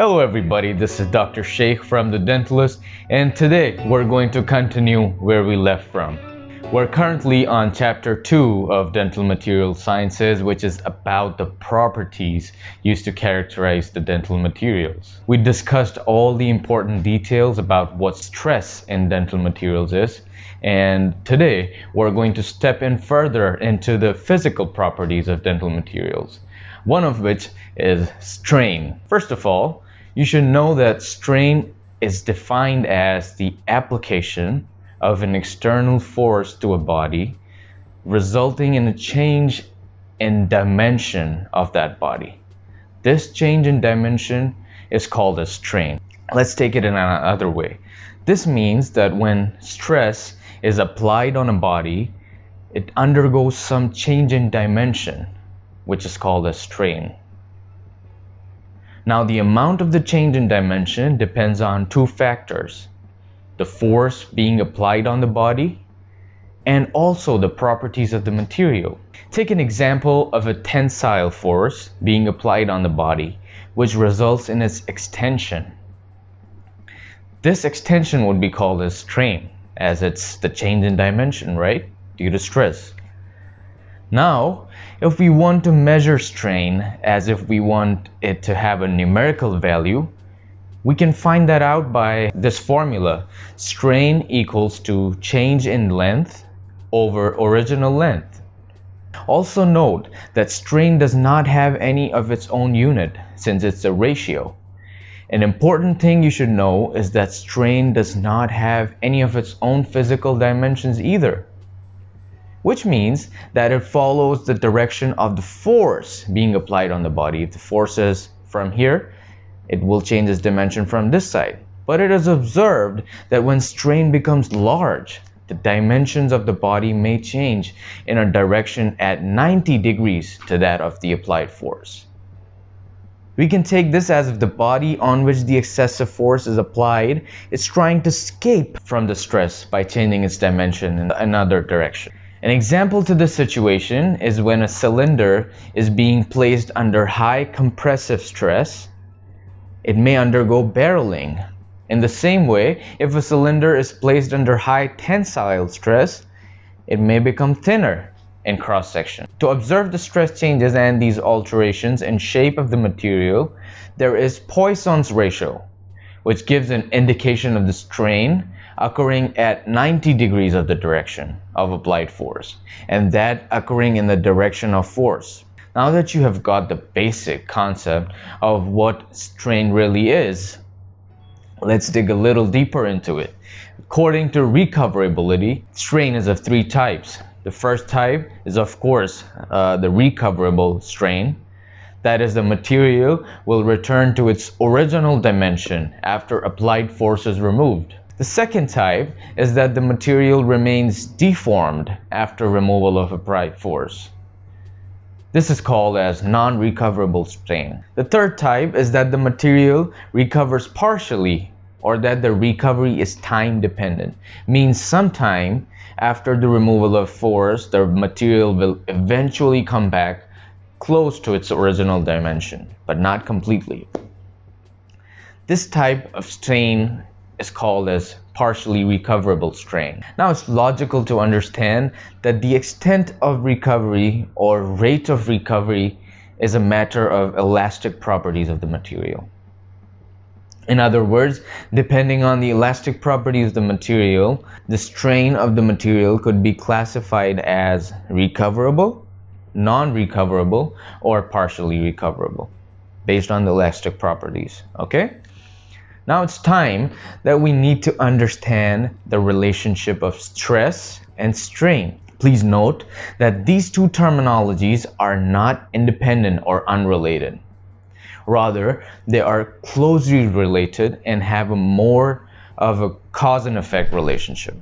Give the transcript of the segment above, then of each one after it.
Hello everybody, this is Dr. Sheikh from The Dentalist and today we're going to continue where we left from. We're currently on chapter 2 of Dental Material Sciences which is about the properties used to characterize the dental materials. We discussed all the important details about what stress in dental materials is and today we're going to step in further into the physical properties of dental materials one of which is strain. First of all, you should know that strain is defined as the application of an external force to a body, resulting in a change in dimension of that body. This change in dimension is called a strain. Let's take it in another way. This means that when stress is applied on a body, it undergoes some change in dimension, which is called a strain. Now the amount of the change in dimension depends on two factors, the force being applied on the body and also the properties of the material. Take an example of a tensile force being applied on the body, which results in its extension. This extension would be called a strain, as it's the change in dimension, right, due to stress. Now, if we want to measure strain as if we want it to have a numerical value, we can find that out by this formula. Strain equals to change in length over original length. Also note that strain does not have any of its own unit since it's a ratio. An important thing you should know is that strain does not have any of its own physical dimensions either which means that it follows the direction of the force being applied on the body. If the force is from here, it will change its dimension from this side. But it is observed that when strain becomes large, the dimensions of the body may change in a direction at 90 degrees to that of the applied force. We can take this as if the body on which the excessive force is applied is trying to escape from the stress by changing its dimension in another direction. An example to this situation is when a cylinder is being placed under high compressive stress, it may undergo barreling. In the same way, if a cylinder is placed under high tensile stress, it may become thinner in cross section. To observe the stress changes and these alterations in shape of the material, there is Poisson's ratio, which gives an indication of the strain occurring at 90 degrees of the direction of applied force and that occurring in the direction of force. Now that you have got the basic concept of what strain really is, let's dig a little deeper into it. According to recoverability, strain is of three types. The first type is of course uh, the recoverable strain, that is the material will return to its original dimension after applied force is removed. The second type is that the material remains deformed after removal of a applied force. This is called as non-recoverable strain. The third type is that the material recovers partially or that the recovery is time dependent means sometime after the removal of force the material will eventually come back close to its original dimension but not completely this type of strain is called as partially recoverable strain. Now it's logical to understand that the extent of recovery or rate of recovery is a matter of elastic properties of the material. In other words, depending on the elastic properties of the material, the strain of the material could be classified as recoverable, non-recoverable, or partially recoverable based on the elastic properties, okay? Now it's time that we need to understand the relationship of stress and strain. Please note that these two terminologies are not independent or unrelated. Rather, they are closely related and have a more of a cause and effect relationship.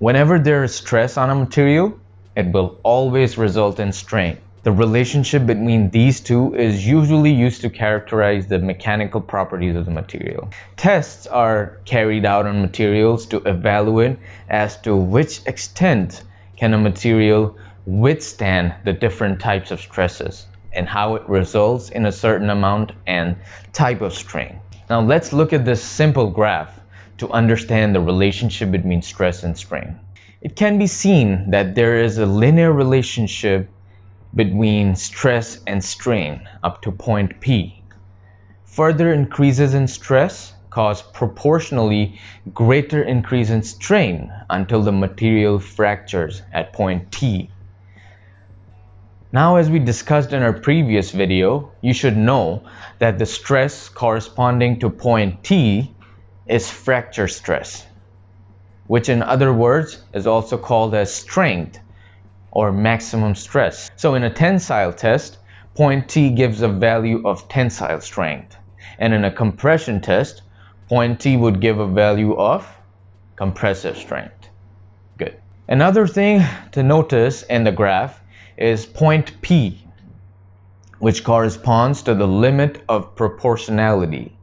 Whenever there is stress on a material, it will always result in strain. The relationship between these two is usually used to characterize the mechanical properties of the material. Tests are carried out on materials to evaluate as to which extent can a material withstand the different types of stresses and how it results in a certain amount and type of strain. Now let's look at this simple graph to understand the relationship between stress and strain. It can be seen that there is a linear relationship between stress and strain up to point P. Further increases in stress cause proportionally greater increase in strain until the material fractures at point T. Now as we discussed in our previous video, you should know that the stress corresponding to point T is fracture stress, which in other words is also called as strength or maximum stress. So in a tensile test, point T gives a value of tensile strength. And in a compression test, point T would give a value of compressive strength. Good. Another thing to notice in the graph is point P, which corresponds to the limit of proportionality,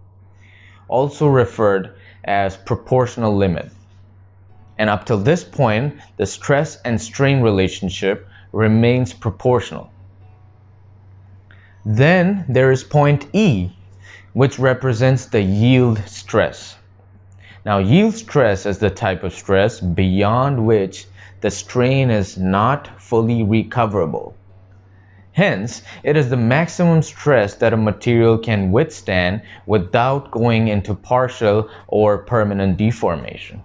also referred as proportional limit. And up till this point, the stress and strain relationship remains proportional. Then there is point E, which represents the yield stress. Now, yield stress is the type of stress beyond which the strain is not fully recoverable. Hence, it is the maximum stress that a material can withstand without going into partial or permanent deformation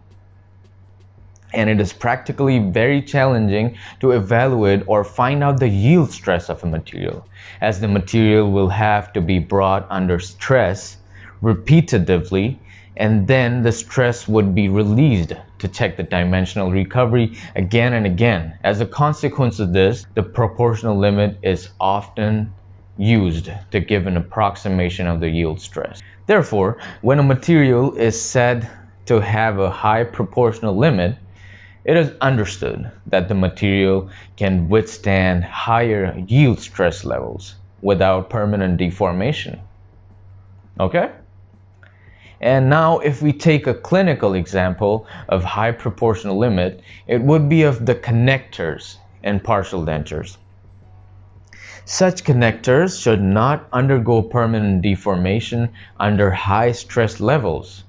and it is practically very challenging to evaluate or find out the yield stress of a material as the material will have to be brought under stress repetitively and then the stress would be released to check the dimensional recovery again and again. As a consequence of this, the proportional limit is often used to give an approximation of the yield stress. Therefore, when a material is said to have a high proportional limit, it is understood that the material can withstand higher yield stress levels without permanent deformation. Okay? And now, if we take a clinical example of high proportional limit, it would be of the connectors and partial dentures. Such connectors should not undergo permanent deformation under high stress levels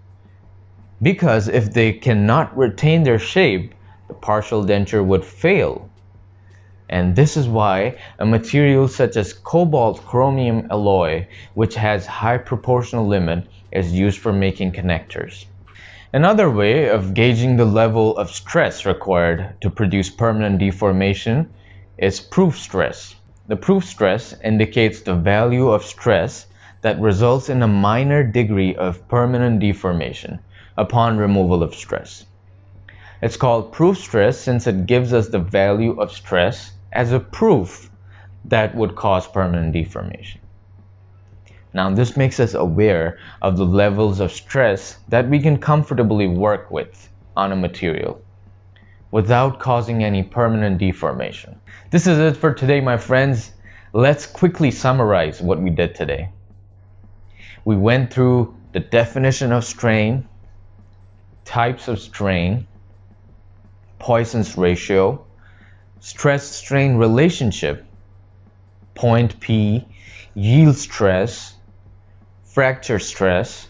because if they cannot retain their shape, partial denture would fail. And this is why a material such as cobalt chromium alloy, which has high proportional limit, is used for making connectors. Another way of gauging the level of stress required to produce permanent deformation is proof stress. The proof stress indicates the value of stress that results in a minor degree of permanent deformation upon removal of stress. It's called proof stress since it gives us the value of stress as a proof that would cause permanent deformation. Now, this makes us aware of the levels of stress that we can comfortably work with on a material without causing any permanent deformation. This is it for today, my friends. Let's quickly summarize what we did today. We went through the definition of strain, types of strain, Poison's ratio, stress strain relationship, point P, yield stress, fracture stress,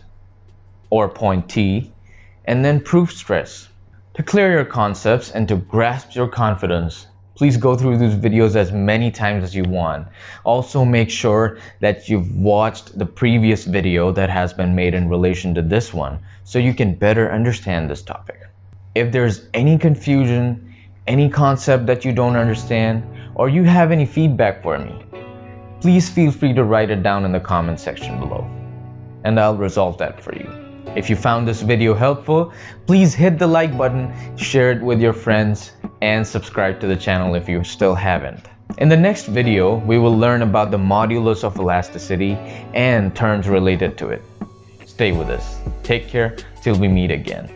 or point T, and then proof stress. To clear your concepts and to grasp your confidence, please go through these videos as many times as you want. Also make sure that you've watched the previous video that has been made in relation to this one so you can better understand this topic. If there's any confusion, any concept that you don't understand, or you have any feedback for me, please feel free to write it down in the comment section below and I'll resolve that for you. If you found this video helpful, please hit the like button, share it with your friends, and subscribe to the channel if you still haven't. In the next video, we will learn about the modulus of elasticity and terms related to it. Stay with us. Take care till we meet again.